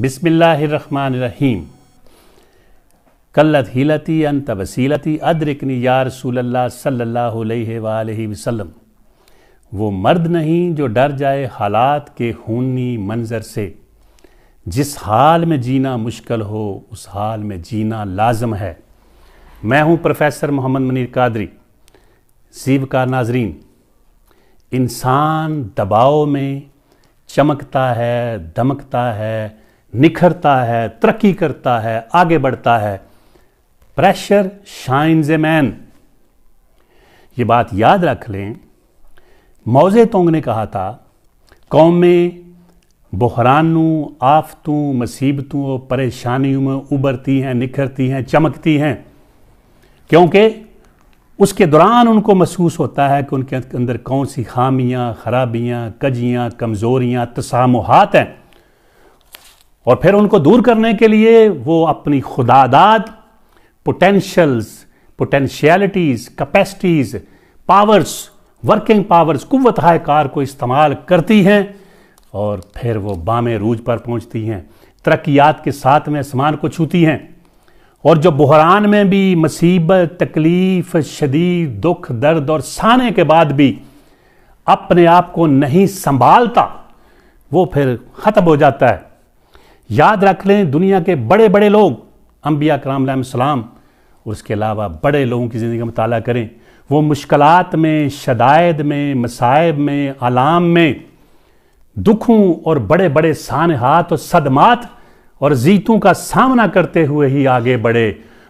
बिसमीम कल्लत हिलती अन तबसीलती अदरकनी या रसूल्ला सल्ला वो मर्द नहीं जो डर जाए हालात के खूनी मंज़र से जिस हाल में जीना मुश्किल हो उस हाल में जीना लाजम है मैं हूं प्रोफेसर मोहम्मद मनीर कादरी सीब का नाजरीन इंसान दबाव में चमकता है दमकता है निखरता है तरक्की करता है आगे बढ़ता है प्रेशर शाइन्स ए मैन ये बात याद रख लें मौजे तोंग ने कहा था कौमें बहरानों आफतों मुसीबतों और परेशानियों में उबरती हैं निखरती हैं चमकती हैं क्योंकि उसके दौरान उनको महसूस होता है कि उनके अंदर कौन सी खामियां खराबियां कजियां कमज़ोरियां तसामुहात हैं और फिर उनको दूर करने के लिए वो अपनी खुदादाद potentials potentialities capacities powers working powers कुत कार को इस्तेमाल करती हैं और फिर वो बाम रूज पर पहुंचती हैं तरक्यात के साथ में आसमान को छूती हैं और जो बहरान में भी मुसीबत तकलीफ़ शदीद दुख दर्द और साने के बाद भी अपने आप को नहीं संभालता वो फिर ख़त्म हो जाता है याद रख लें दुनिया के बड़े बड़े लोग अम्बिया कराम उसके और अलावा बड़े लोगों की ज़िंदगी का मताल करें वो मुश्किल में शदायद में मसायब में आलाम में दुखों और बड़े बड़े सानहात और सदमात और जीतों का सामना करते हुए ही आगे बढ़े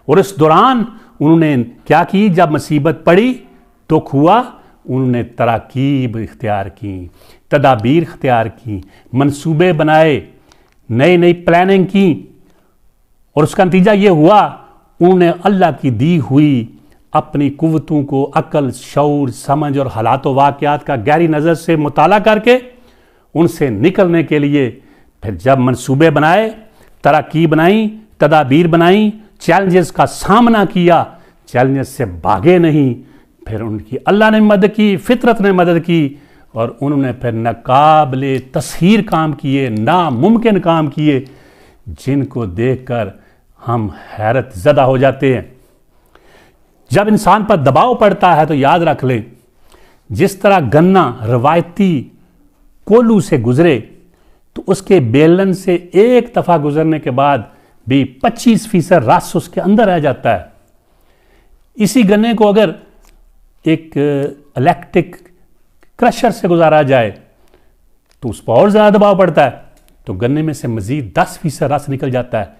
और इस दौरान उन्होंने क्या की जब मुसीबत पड़ी दुख हुआ उन्होंने तरकीब इख्तियार की तदाबीर इख्तियार की मनसूबे बनाए नई नई प्लानिंग की और उसका नतीजा ये हुआ उन्होंने अल्लाह की दी हुई अपनी कुवतों को अकल शौर समझ और हालात वाक़ात का गहरी नज़र से मुताल करके उनसे निकलने के लिए फिर जब मंसूबे बनाए तरक्की बनाई तदाबीर बनाई चैलेंजेस का सामना किया चैलेंजेस से भागे नहीं फिर उनकी अल्लाह ने मदद की फितरत ने मदद की और उन्होंने फिर नाकबले तस्हीर काम किए नामुमकिन काम किए जिनको देखकर हम हैरत ज़दा हो जाते हैं जब इंसान पर दबाव पड़ता है तो याद रख लें जिस तरह गन्ना रवायती कोलू से गुज़रे तो उसके बेलन से एक दफ़ा गुज़रने के बाद भी 25 फीसद रस उसके अंदर रह जाता है इसी गन्ने को अगर एक इलेक्ट्रिक क्रशर से गुजारा जाए तो उस पर और ज़्यादा दबाव पड़ता है तो गन्ने में से मज़ीद दस फीसद रस निकल जाता है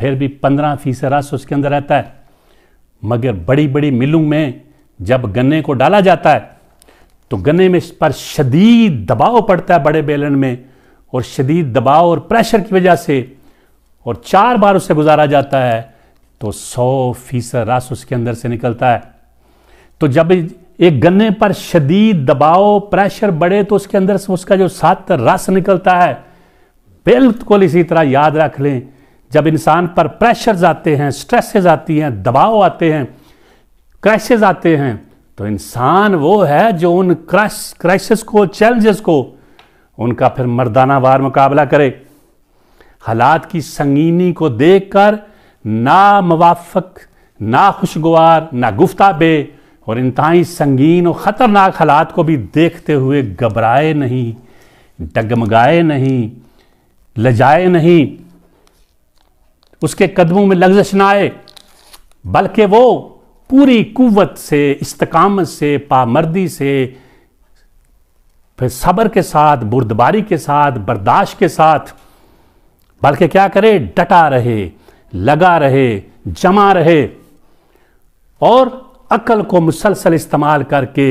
फिर भी पंद्रह फीसद रस उसके अंदर रहता है मगर बड़ी बड़ी मिलों में जब गन्ने को डाला जाता है तो गन्ने में पर शदीद दबाव पड़ता है बड़े बेलन में और शदीद दबाव और प्रेशर की वजह से और चार बार उसे गुजारा जाता है तो सौ फीसद रस उसके अंदर से निकलता है तो जब एक गन्ने पर शदीद दबाव प्रेशर बढ़े तो उसके अंदर से उसका जो सात रस निकलता है बिल्कुल इसी तरह याद रख लें जब इंसान पर प्रेशर आते हैं स्ट्रेसेस आती हैं दबाव आते हैं क्राइसिस आते हैं तो इंसान वो है जो उन क्राइसिस को चैलेंजेस को उनका फिर मर्दाना वार मुकाबला करे हालात की संगीनी को देखकर ना मुवाफक ना खुशगवार ना गुफ्ता बे और इंतहाई संगीन और ख़तरनाक हालात को भी देखते हुए घबराए नहीं डगमगाए नहीं लजाए नहीं उसके कदमों में लग्जश ना आए बल्कि वो पूरी कुवत से इस्तकामत से पामर्दी से फिर सब्र के साथ बुरदबारी के साथ बर्दाश्त के साथ बल्कि क्या करे डटा रहे लगा रहे जमा रहे और अकल को मुसलसल इस्तेमाल करके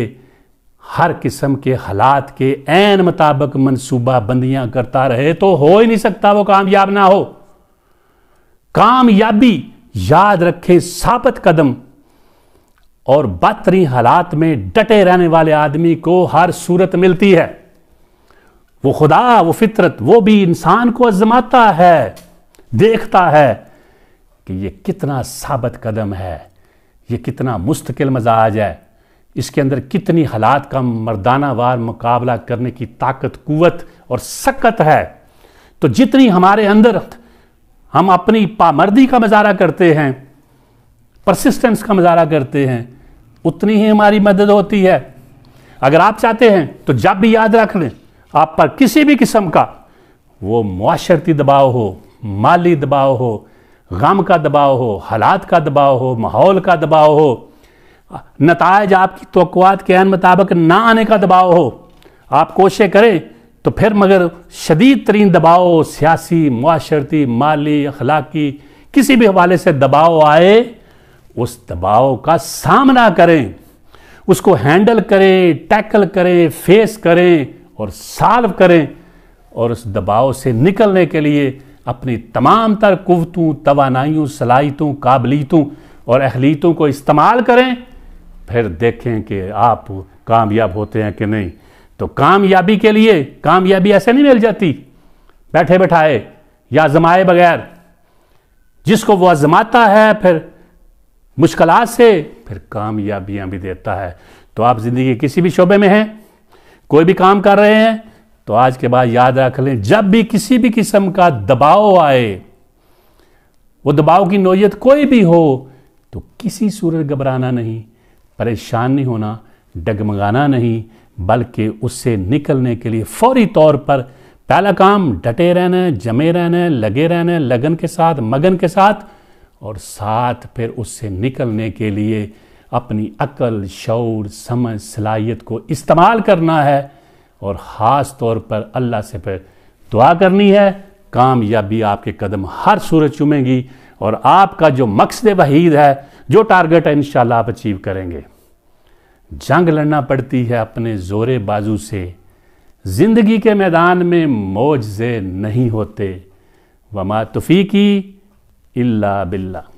हर किस्म के हालात के एन मुताबिक मनसूबा बंदियां करता रहे तो हो ही नहीं सकता वो कामयाब ना हो कामयाबी याद रखें साबित कदम और बदतरीन हालात में डटे रहने वाले आदमी को हर सूरत मिलती है वो खुदा वो फितरत वो भी इंसान को आजमाता है देखता है कि ये कितना साबित कदम है ये कितना मुस्तकिल मजाज है इसके अंदर कितनी हालात का मर्दाना वार मुकाबला करने की ताकत कुत और सकत है तो जितनी हमारे अंदर हम अपनी पामर्दी का मजारा करते हैं परसिस्टेंस का मजारा करते हैं उतनी ही हमारी मदद होती है अगर आप चाहते हैं तो जब भी याद रख लें आप पर किसी भी किस्म का वो माशरती दबाव हो माली दबाव हो गम का दबाव हो हालात का दबाव हो माहौल का दबाव हो नतज आपकी तो के मुताबिक ना आने का दबाव हो आप कोशिश करें तो फिर मगर शदीद तरीन दबाव सियासी माशरती माली अखलाकी किसी भी हवाले से दबाव आए उस दबाव का सामना करें उसको हैंडल करें टैकल करें फेस करें और साल्व करें और उस दबाव से निकलने के लिए अपनी तमाम तर कुतों तोानाइयों सलाहितों काबलीतों और अहलीतों को इस्तेमाल करें फिर देखें कि आप कामयाब होते हैं कि नहीं तो कामयाबी के लिए कामयाबी ऐसे नहीं मिल जाती बैठे बैठाए या आजमाए बगैर जिसको वो आजमाता है फिर मुश्किल से फिर कामयाबियां भी देता है तो आप ज़िंदगी किसी भी शोबे में हैं कोई भी काम कर रहे हैं तो आज के बाद याद रख लें जब भी किसी भी किस्म का दबाव आए वो दबाव की नोयत कोई भी हो तो किसी सूरत घबराना नहीं परेशान नहीं होना डगमगाना नहीं बल्कि उससे निकलने के लिए फौरी तौर पर पहला काम डटे रहना जमे रहना लगे रहना लगन के साथ मगन के साथ और साथ फिर उससे निकलने के लिए अपनी अकल शौर समझ सलाहियत को इस्तेमाल करना है और ख़ास तौर पर अल्लाह से फिर दुआ करनी है कामयाबी आपके कदम हर सूरज चुमेंगी और आपका जो मकसद वहीद है जो टारगेट है इन आप अचीव करेंगे जंग लड़ना पड़ती है अपने जोरे बाजू से ज़िंदगी के मैदान में मोजे नहीं होते वमा की इल्ला बिल्ला